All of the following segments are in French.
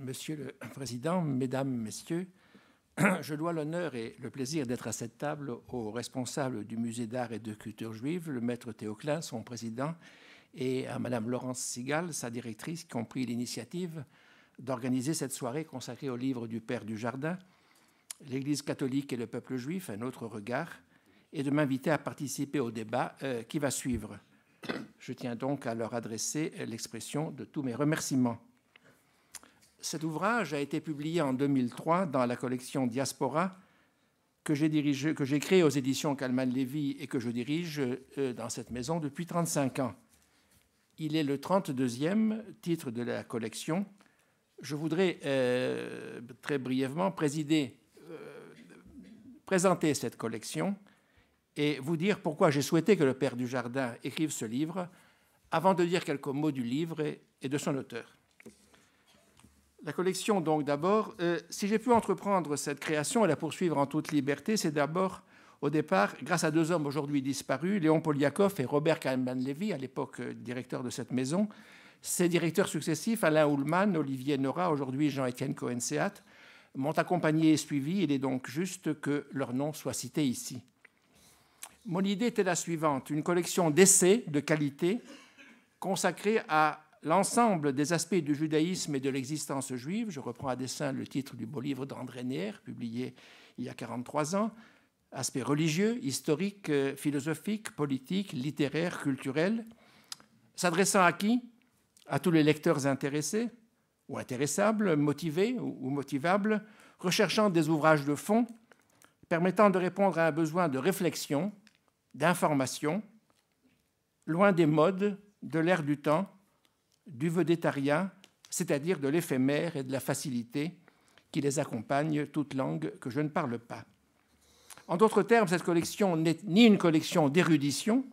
Monsieur le Président, Mesdames, Messieurs, je dois l'honneur et le plaisir d'être à cette table aux responsable du Musée d'art et de culture juive, le maître Théoclin, son président, et à Madame Laurence Sigal, sa directrice, qui ont pris l'initiative d'organiser cette soirée consacrée au livre du Père du Jardin, l'Église catholique et le peuple juif, un autre regard, et de m'inviter à participer au débat euh, qui va suivre. Je tiens donc à leur adresser l'expression de tous mes remerciements. Cet ouvrage a été publié en 2003 dans la collection Diaspora que j'ai créée aux éditions Calman Lévy et que je dirige euh, dans cette maison depuis 35 ans. Il est le 32e titre de la collection. Je voudrais euh, très brièvement présider, euh, présenter cette collection et vous dire pourquoi j'ai souhaité que le Père du jardin écrive ce livre, avant de dire quelques mots du livre et de son auteur. La collection, donc, d'abord, euh, si j'ai pu entreprendre cette création et la poursuivre en toute liberté, c'est d'abord, au départ, grâce à deux hommes aujourd'hui disparus, Léon Poliakov et Robert Kahneman-Levy, à l'époque euh, directeur de cette maison. ses directeurs successifs, Alain Houlman, Olivier Nora, aujourd'hui Jean-Étienne Cohen-Seat, m'ont accompagné et suivi. Il est donc juste que leur nom soit cité ici. Mon idée était la suivante, une collection d'essais de qualité consacrée à l'ensemble des aspects du judaïsme et de l'existence juive, je reprends à dessein le titre du beau livre d'André Neher, publié il y a 43 ans, aspects religieux, historiques, euh, philosophiques, politiques, littéraires, culturels, s'adressant à qui À tous les lecteurs intéressés ou intéressables, motivés ou motivables, recherchant des ouvrages de fond permettant de répondre à un besoin de réflexion, d'information, loin des modes, de l'ère du temps du vedettariat, c'est-à-dire de l'éphémère et de la facilité qui les accompagne, toute langue que je ne parle pas. En d'autres termes, cette collection n'est ni une collection d'érudition,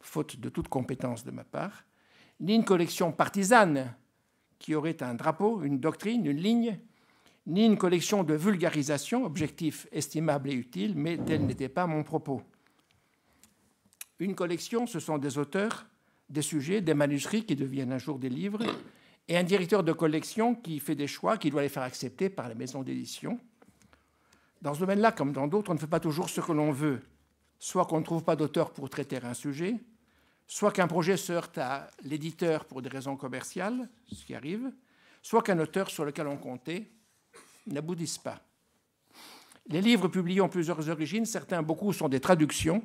faute de toute compétence de ma part, ni une collection partisane qui aurait un drapeau, une doctrine, une ligne, ni une collection de vulgarisation, objectif estimable et utile, mais tel n'était pas mon propos. Une collection, ce sont des auteurs des sujets, des manuscrits qui deviennent un jour des livres, et un directeur de collection qui fait des choix, qui doit les faire accepter par la maison d'édition. Dans ce domaine-là, comme dans d'autres, on ne fait pas toujours ce que l'on veut. Soit qu'on ne trouve pas d'auteur pour traiter un sujet, soit qu'un projet se heurte à l'éditeur pour des raisons commerciales, ce qui arrive, soit qu'un auteur sur lequel on comptait n'aboutisse pas. Les livres publiés ont plusieurs origines, certains, beaucoup, sont des traductions,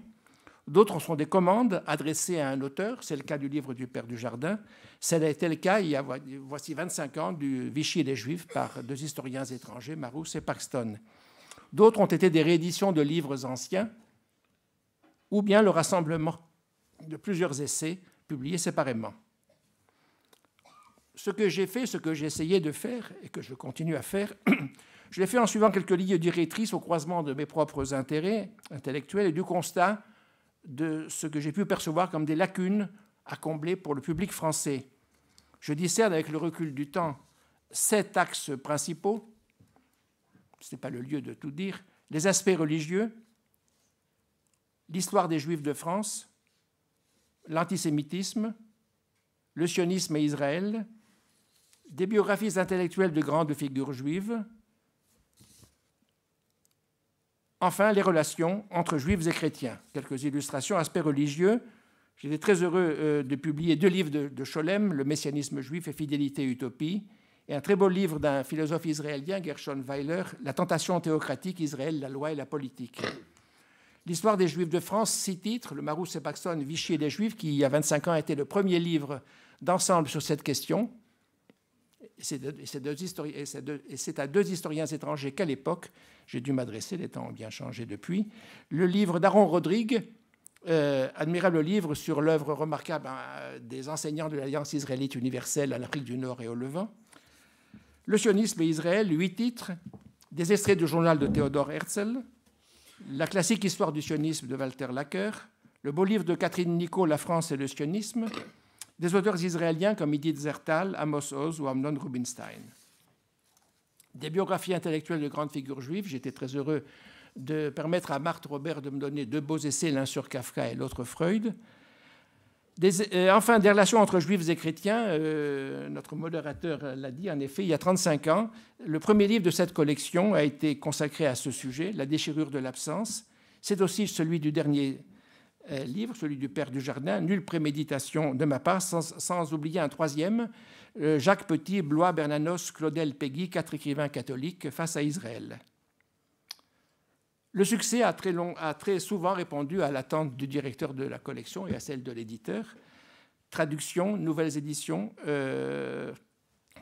D'autres sont des commandes adressées à un auteur. C'est le cas du livre du Père du Jardin. C'était été le cas il y a voici 25 ans du Vichy des Juifs par deux historiens étrangers, Marouss et Paxton. D'autres ont été des rééditions de livres anciens ou bien le rassemblement de plusieurs essais publiés séparément. Ce que j'ai fait, ce que j'ai essayé de faire et que je continue à faire, je l'ai fait en suivant quelques lignes directrices au croisement de mes propres intérêts intellectuels et du constat de ce que j'ai pu percevoir comme des lacunes à combler pour le public français. Je discerne avec le recul du temps sept axes principaux, ce n'est pas le lieu de tout dire, les aspects religieux, l'histoire des Juifs de France, l'antisémitisme, le sionisme et Israël, des biographies intellectuelles de grandes figures juives, Enfin, les relations entre juifs et chrétiens. Quelques illustrations, aspects religieux. J'étais très heureux euh, de publier deux livres de, Cholem, « Le messianisme juif et Fidélité utopie, et un très beau livre d'un philosophe israélien, Gershon Weiler, La tentation théocratique, Israël, la loi et la politique. L'histoire des Juifs de France, six titres, le Marou et Vichy et les Juifs, qui il y a 25 ans été le premier livre d'ensemble sur cette question. Et c'est à deux historiens étrangers qu'à l'époque, j'ai dû m'adresser, les temps ont bien changé depuis, le livre d'Aaron Rodrigue, euh, admirable livre sur l'œuvre remarquable hein, des enseignants de l'Alliance israélite universelle à l'Afrique du Nord et au Levant, Le sionisme et Israël, huit titres, des extraits du journal de Théodore Herzl, la classique histoire du sionisme de Walter Lacker, le beau livre de Catherine Nico, La France et le sionisme, des auteurs israéliens comme Edith Zertal, Amos Oz ou Amnon Rubinstein. Des biographies intellectuelles de grandes figures juives, j'étais très heureux de permettre à Marthe Robert de me donner deux beaux essais, l'un sur Kafka et l'autre Freud. Euh, enfin, des relations entre juifs et chrétiens, euh, notre modérateur l'a dit en effet, il y a 35 ans, le premier livre de cette collection a été consacré à ce sujet, La déchirure de l'absence. C'est aussi celui du dernier euh, livre, celui du Père du Jardin, Nulle préméditation de ma part, sans, oublier un troisième, euh, Jacques Petit, Blois, Bernanos, Claudel Peggy, quatre écrivains catholiques face à Israël. Le succès a très, long, a très souvent répondu à l'attente du directeur de la collection et à celle de l'éditeur. Traduction, nouvelles éditions, euh,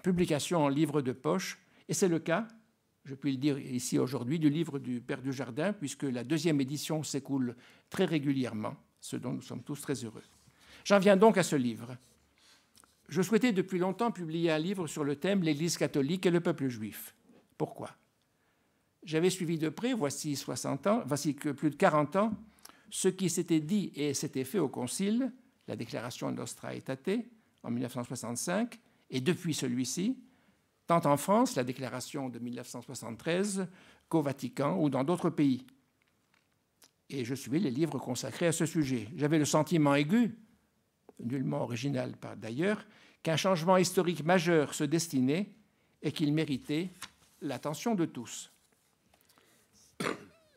publication en livre de poche, et c'est le cas je puis le dire ici aujourd'hui, du livre du Père du Jardin, puisque la deuxième édition s'écoule très régulièrement, ce dont nous sommes tous très heureux. J'en viens donc à ce livre. Je souhaitais depuis longtemps publier un livre sur le thème L'Église catholique et le peuple juif. Pourquoi J'avais suivi de près, voici 60 ans, voici que plus de 40 ans, ce qui s'était dit et s'était fait au Concile, la déclaration Nostra Aetate en 1965, et depuis celui-ci, tant en France, la déclaration de 1973, qu'au Vatican ou dans d'autres pays. Et je suivais les livres consacrés à ce sujet. J'avais le sentiment aigu, nullement original d'ailleurs, qu'un changement historique majeur se destinait et qu'il méritait l'attention de tous.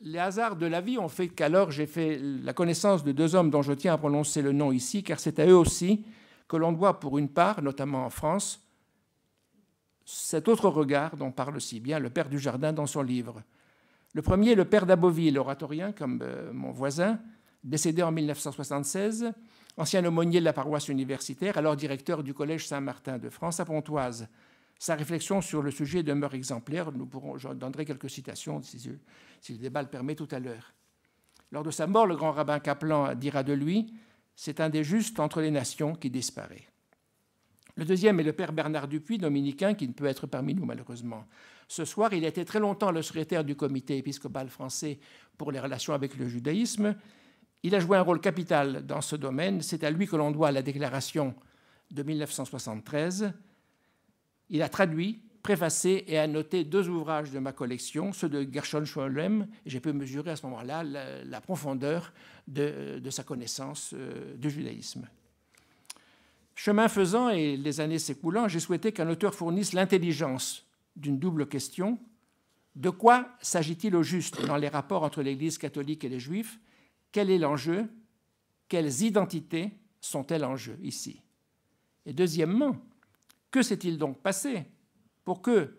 Les hasards de la vie ont fait qu'alors j'ai fait la connaissance de deux hommes dont je tiens à prononcer le nom ici, car c'est à eux aussi que l'on doit, pour une part, notamment en France, cet autre regard dont parle si bien le père du jardin dans son livre. Le premier, le père d'Aboville, oratorien comme euh, mon voisin, décédé en 1976, ancien aumônier de la paroisse universitaire, alors directeur du Collège Saint-Martin de France à Pontoise. Sa réflexion sur le sujet demeure exemplaire. Nous pourrons, je donnerai quelques citations si, si le débat le permet tout à l'heure. Lors de sa mort, le grand rabbin Kaplan dira de lui C'est un des justes entre les nations qui disparaît. Le deuxième est le père Bernard Dupuis, dominicain, qui ne peut être parmi nous malheureusement. Ce soir, il a été très longtemps le secrétaire du comité épiscopal français pour les relations avec le judaïsme. Il a joué un rôle capital dans ce domaine. C'est à lui que l'on doit la déclaration de 1973. Il a traduit, préfacé et annoté deux ouvrages de ma collection, ceux de Gershon Scholem. J'ai pu mesurer à ce moment-là la, profondeur de, sa connaissance euh, du judaïsme. Chemin faisant et les années s'écoulant, j'ai souhaité qu'un auteur fournisse l'intelligence d'une double question. De quoi s'agit-il au juste dans les rapports entre l'Église catholique et les Juifs Quel est l'enjeu Quelles identités sont-elles en jeu ici Et deuxièmement, que s'est-il donc passé pour que,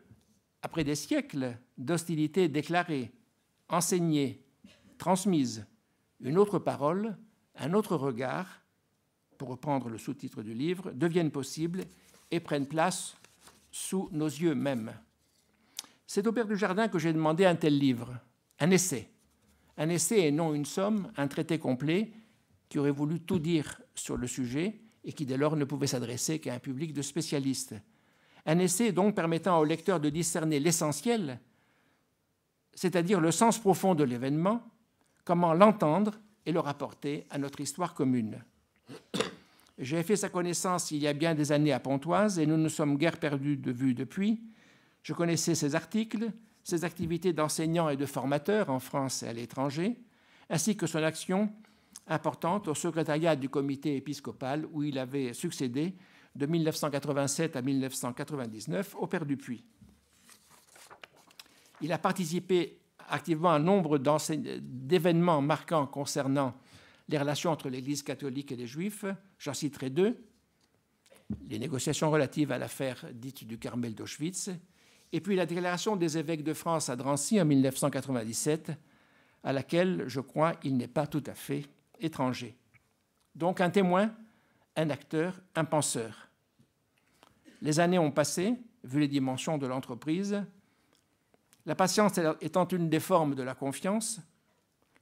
après des siècles d'hostilité déclarée, enseignée, transmise, une autre parole, un autre regard, pour reprendre le sous-titre du livre, deviennent possibles et prennent place sous nos yeux mêmes. C'est au Père du Jardin que j'ai demandé un tel livre, un essai. Un essai et non une somme, un traité complet qui aurait voulu tout dire sur le sujet et qui dès lors ne pouvait s'adresser qu'à un public de spécialistes. Un essai donc permettant au lecteur de discerner l'essentiel, c'est-à-dire le sens profond de l'événement, comment l'entendre et le rapporter à notre histoire commune. J'ai fait sa connaissance il y a bien des années à Pontoise et nous ne sommes guère perdus de vue depuis. Je connaissais ses articles, ses activités d'enseignant et de formateur en France et à l'étranger, ainsi que son action importante au secrétariat du comité épiscopal où il avait succédé de 1987 à 1999 au Père Dupuis. Il a participé activement à nombre d'événements marquants concernant les relations entre l'Église catholique et les Juifs. J'en citerai deux. Les négociations relatives à l'affaire dite du Carmel d'Auschwitz, et puis la déclaration des évêques de France à Drancy en 1997, à laquelle, je crois, il n'est pas tout à fait étranger. Donc un témoin, un acteur, un penseur. Les années ont passé, vu les dimensions de l'entreprise. La patience étant une des formes de la confiance,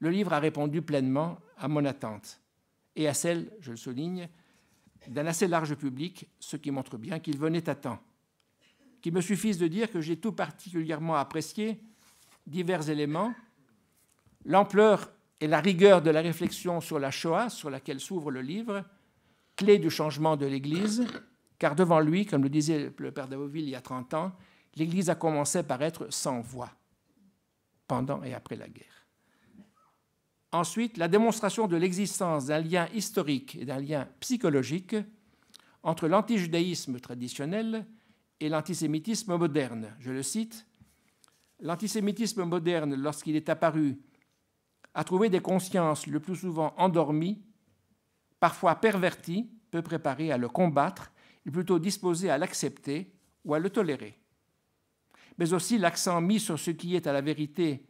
le livre a répondu pleinement à mon attente et à celle, je le souligne, d'un assez large public, ce qui montre bien qu'il venait à temps. Qu'il me suffise de dire que j'ai tout particulièrement apprécié divers éléments, l'ampleur et la rigueur de la réflexion sur la Shoah, sur laquelle s'ouvre le livre, clé du changement de l'Église, car devant lui, comme le disait le père d'Avoville il y a 30 ans, l'Église a commencé par être sans voix, pendant et après la guerre. Ensuite, la démonstration de l'existence d'un lien historique et d'un lien psychologique entre l'antijudaïsme traditionnel et l'antisémitisme moderne. Je le cite, L'antisémitisme moderne, lorsqu'il est apparu, a trouvé des consciences le plus souvent endormies, parfois perverties, peu préparées à le combattre, et plutôt disposées à l'accepter ou à le tolérer. Mais aussi l'accent mis sur ce qui est à la vérité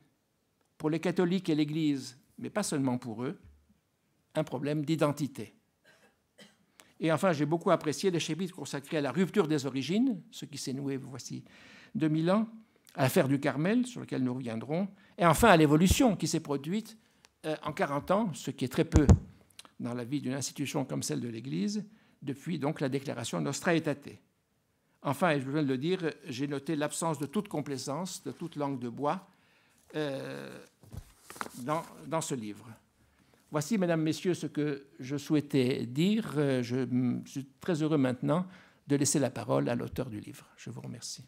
pour les catholiques et l'Église mais pas seulement pour eux, un problème d'identité. Et enfin, j'ai beaucoup apprécié les chapitres consacrés à la rupture des origines, ce qui s'est noué voici 2000 ans, à l'affaire du Carmel, sur lequel nous reviendrons, et enfin à l'évolution qui s'est produite euh, en 40 ans, ce qui est très peu dans la vie d'une institution comme celle de l'Église, depuis donc la déclaration Nostra Aetate. Enfin, et je viens de le dire, j'ai noté l'absence de toute complaisance, de toute langue de bois, euh, dans, ce livre. Voici, mesdames, messieurs, ce que je souhaitais dire. Euh, je suis très heureux maintenant de laisser la parole à l'auteur du livre. Je vous remercie.